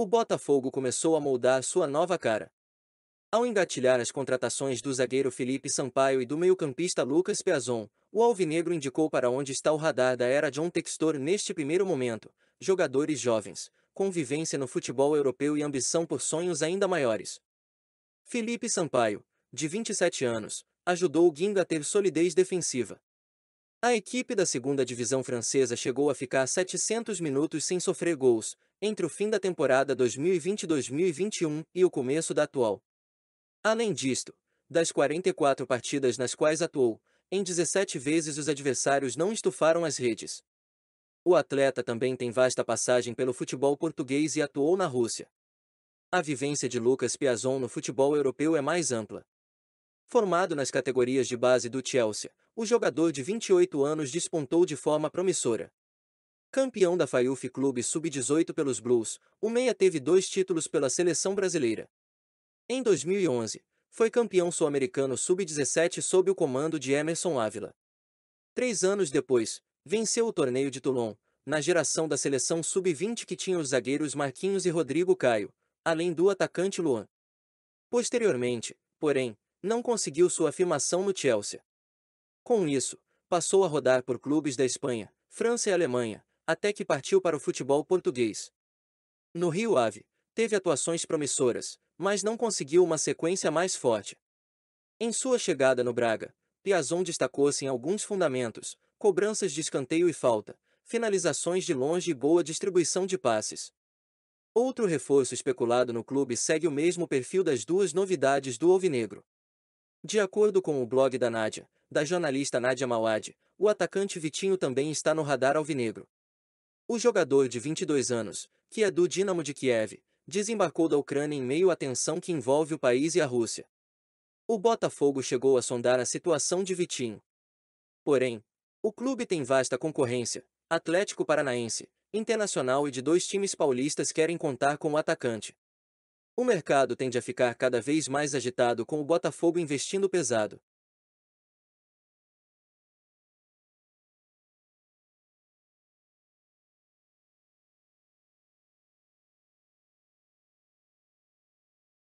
o Botafogo começou a moldar sua nova cara. Ao engatilhar as contratações do zagueiro Felipe Sampaio e do meio-campista Lucas Piazon, o Alvinegro indicou para onde está o radar da era John Textor neste primeiro momento, jogadores jovens, convivência no futebol europeu e ambição por sonhos ainda maiores. Felipe Sampaio, de 27 anos, ajudou o Guinga a ter solidez defensiva. A equipe da segunda divisão francesa chegou a ficar 700 minutos sem sofrer gols, entre o fim da temporada 2020-2021 e o começo da atual. Além disto, das 44 partidas nas quais atuou, em 17 vezes os adversários não estufaram as redes. O atleta também tem vasta passagem pelo futebol português e atuou na Rússia. A vivência de Lucas Piazon no futebol europeu é mais ampla. Formado nas categorias de base do Chelsea, o jogador de 28 anos despontou de forma promissora. Campeão da Faiufe Clube Sub-18 pelos Blues, o Meia teve dois títulos pela seleção brasileira. Em 2011, foi campeão sul-americano Sub-17 sob o comando de Emerson Ávila. Três anos depois, venceu o torneio de Toulon, na geração da seleção Sub-20 que tinha os zagueiros Marquinhos e Rodrigo Caio, além do atacante Luan. Posteriormente, porém, não conseguiu sua afirmação no Chelsea. Com isso, passou a rodar por clubes da Espanha, França e Alemanha, até que partiu para o futebol português. No Rio Ave, teve atuações promissoras, mas não conseguiu uma sequência mais forte. Em sua chegada no Braga, Piazon destacou-se em alguns fundamentos, cobranças de escanteio e falta, finalizações de longe e boa distribuição de passes. Outro reforço especulado no clube segue o mesmo perfil das duas novidades do Alvinegro. De acordo com o blog da Nádia, da jornalista Nádia Mauad, o atacante Vitinho também está no radar alvinegro. O jogador de 22 anos, que é do Dinamo de Kiev, desembarcou da Ucrânia em meio à tensão que envolve o país e a Rússia. O Botafogo chegou a sondar a situação de Vitinho. Porém, o clube tem vasta concorrência, Atlético Paranaense, Internacional e de dois times paulistas querem contar com o atacante. O mercado tende a ficar cada vez mais agitado com o Botafogo investindo pesado.